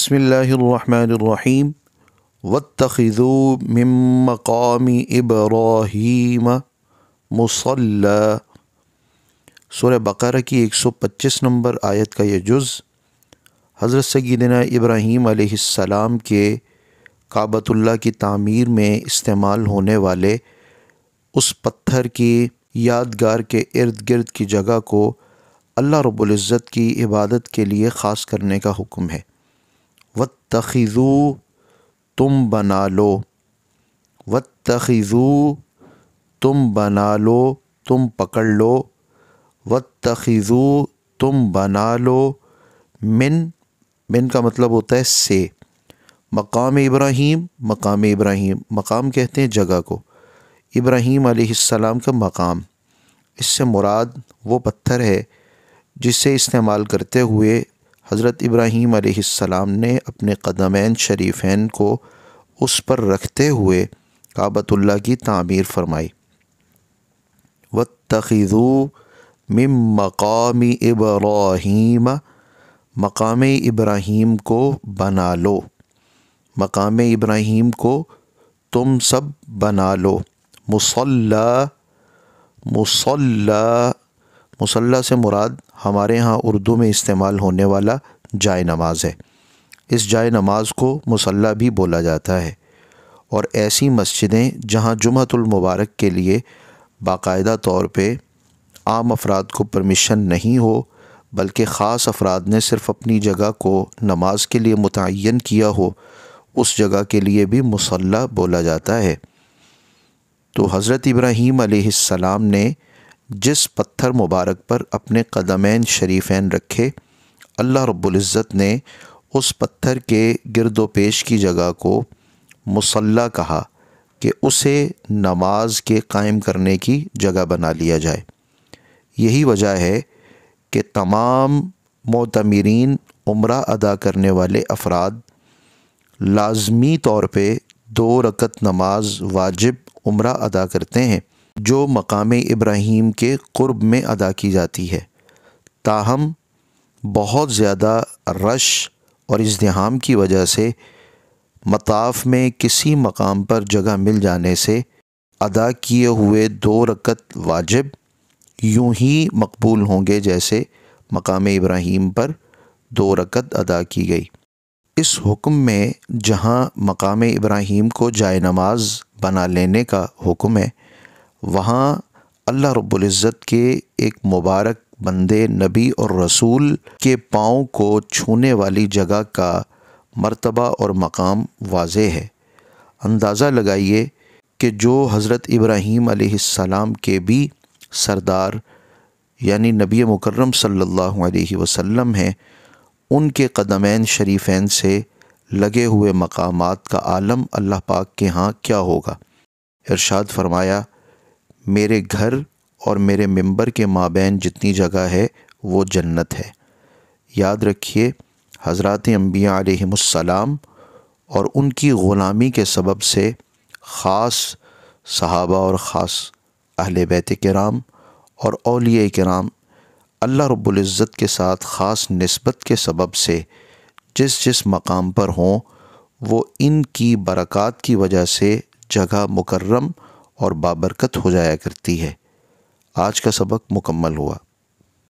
بسم اللہ الرحمن الرحیم واتخذوا من مقام ابراہیم مصل سورہ بقرہ کی ایک سو پچیس نمبر آیت کا یہ جز حضرت سیدنا ابراہیم علیہ السلام کے کعبۃ اللہ کی تعمیر میں استعمال ہونے والے اس پتھر کی یادگار کے ارد گرد کی جگہ کو اللہ رب العزت کی عبادت کے لیے خاص کرنے کا حکم ہے و تخیزو تم بنا لو و تخیضو تم بنا لو تم پکڑ لو و تخیضو تم بنا لو من من کا مطلب ہوتا ہے سے مقام ابراہیم مقام ابراہیم مقام کہتے ہیں جگہ کو ابراہیم علیہ السلام کا مقام اس سے مراد وہ پتھر ہے جسے استعمال کرتے ہوئے حضرت ابراہیم علیہ السلام نے اپنے قدمین شریفین کو اس پر رکھتے ہوئے قابط اللہ کی تعمیر فرمائی وَاتَّخِذُوا مِن مَقَامِ مقامی ابراہیم مقام ابراہیم کو بنا لو مقام ابراہیم کو تم سب بنا لو مصلّہ مصلّہ مصلّہ سے مراد ہمارے ہاں اردو میں استعمال ہونے والا جائے نماز ہے اس جائے نماز کو مسلح بھی بولا جاتا ہے اور ایسی مسجدیں جہاں جمعۃ المبارک کے لیے باقاعدہ طور پہ عام افراد کو پرمیشن نہیں ہو بلکہ خاص افراد نے صرف اپنی جگہ کو نماز کے لیے متعین کیا ہو اس جگہ کے لیے بھی مسلح بولا جاتا ہے تو حضرت ابراہیم علیہ السلام نے جس پتھر مبارک پر اپنے قدمین شریفین رکھے اللہ رب العزت نے اس پتھر کے گرد و پیش کی جگہ کو مسلح کہا کہ اسے نماز کے قائم کرنے کی جگہ بنا لیا جائے یہی وجہ ہے کہ تمام معتمرین عمرہ ادا کرنے والے افراد لازمی طور پہ دو رکت نماز واجب عمرہ ادا کرتے ہیں جو مقام ابراہیم کے قرب میں ادا کی جاتی ہے تاہم بہت زیادہ رش اور ازدہام کی وجہ سے مطاف میں کسی مقام پر جگہ مل جانے سے ادا کیے ہوئے دو رکت واجب یوں ہی مقبول ہوں گے جیسے مقام ابراہیم پر دو رکت ادا کی گئی اس حکم میں جہاں مقام ابراہیم کو جائے نماز بنا لینے کا حکم ہے وہاں اللہ رب العزت کے ایک مبارک بندے نبی اور رسول کے پاؤں کو چھونے والی جگہ کا مرتبہ اور مقام واضح ہے اندازہ لگائیے کہ جو حضرت ابراہیم علیہ السلام کے بھی سردار یعنی نبی مکرم صلی اللہ علیہ وسلم ہیں ان کے قدمین شریفین سے لگے ہوئے مقامات کا عالم اللہ پاک کے ہاں کیا ہوگا ارشاد فرمایا میرے گھر اور میرے ممبر کے مابین جتنی جگہ ہے وہ جنت ہے یاد رکھیے حضرات انبیاء علیہ السلام اور ان کی غلامی کے سبب سے خاص صحابہ اور خاص اہل بیت کرام اور اولیاء کرام اللہ رب العزت کے ساتھ خاص نسبت کے سبب سے جس جس مقام پر ہوں وہ ان کی برکات کی وجہ سے جگہ مکرم اور بابرکت ہو جایا کرتی ہے آج کا سبق مکمل ہوا